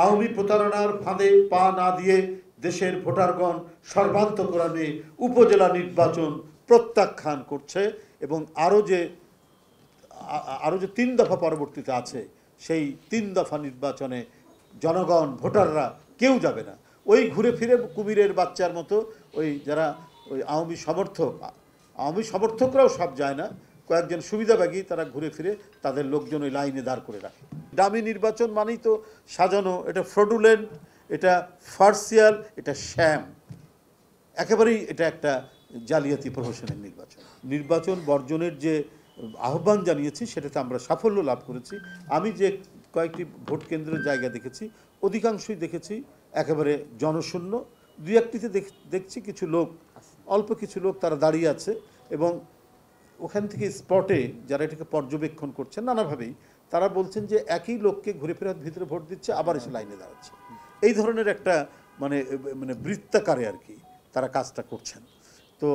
আওয়ামী প্রতারণার ফাঁদে পা না দিয়ে দেশের ভোটারগণ সর্বান্তকরণে উপজেলা নির্বাচন প্রত্যাখ্যান করছে এবং আরও যে আরও যে তিন দফা পরবর্তীতে আছে সেই তিন দফা নির্বাচনে জনগণ ভোটাররা কেউ যাবে না ওই ঘুরে ফিরে কুমিরের বাচ্চার মতো ওই যারা ওই আওয়ামী সমর্থক আওয়ামী সমর্থকরাও সব যায় না কয়েকজন সুবিধাভাগী তারা ঘুরে ফিরে তাদের লোকজন ওই লাইনে দাঁড় করে রাখে দামি নির্বাচন মানেই তো সাজানো এটা ফ্রডুলেন্ট এটা ফার্সিয়াল এটা শ্যাম একেবারেই এটা একটা জালিয়াতি প্রহসনের নির্বাচন নির্বাচন বর্জনের যে আহ্বান জানিয়েছি সেটাতে আমরা সাফল্য লাভ করেছি আমি যে কয়েকটি ভোট কেন্দ্রের জায়গা দেখেছি অধিকাংশই দেখেছি একেবারে জনশূন্য দুই একটিতে দেখছি কিছু লোক অল্প কিছু লোক তারা দাঁড়িয়ে আছে এবং ওখান থেকে স্পটে যারা এটাকে পর্যবেক্ষণ করছেন নানাভাবেই তারা বলছেন যে একই লোককে ঘুরে ফেরার ভিতরে ভোট দিচ্ছে আবার এসে লাইনে দাঁড়াচ্ছে এই ধরনের একটা মানে মানে বৃত্তাকারে আর কি তারা কাজটা করছেন তো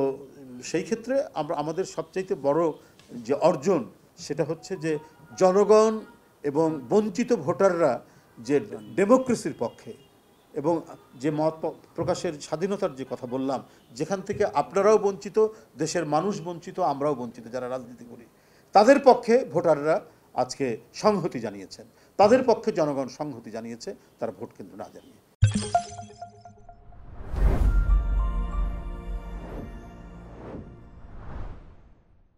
সেই ক্ষেত্রে আমরা আমাদের সবচাইতে বড় যে অর্জন সেটা হচ্ছে যে জনগণ এবং বঞ্চিত ভোটাররা যে ডেমোক্রেসির পক্ষে এবং যে মত প্রকাশের স্বাধীনতার যে কথা বললাম যেখান থেকে আপনারাও বঞ্চিত দেশের মানুষ বঞ্চিত আমরাও বঞ্চিত যারা রাজনীতি করি তাদের পক্ষে ভোটাররা আজকে সংহতি জানিয়েছেন তাদের পক্ষে জনগণ সংহতি জানিয়েছে তারা ভোট কেন্দ্র না জানিয়ে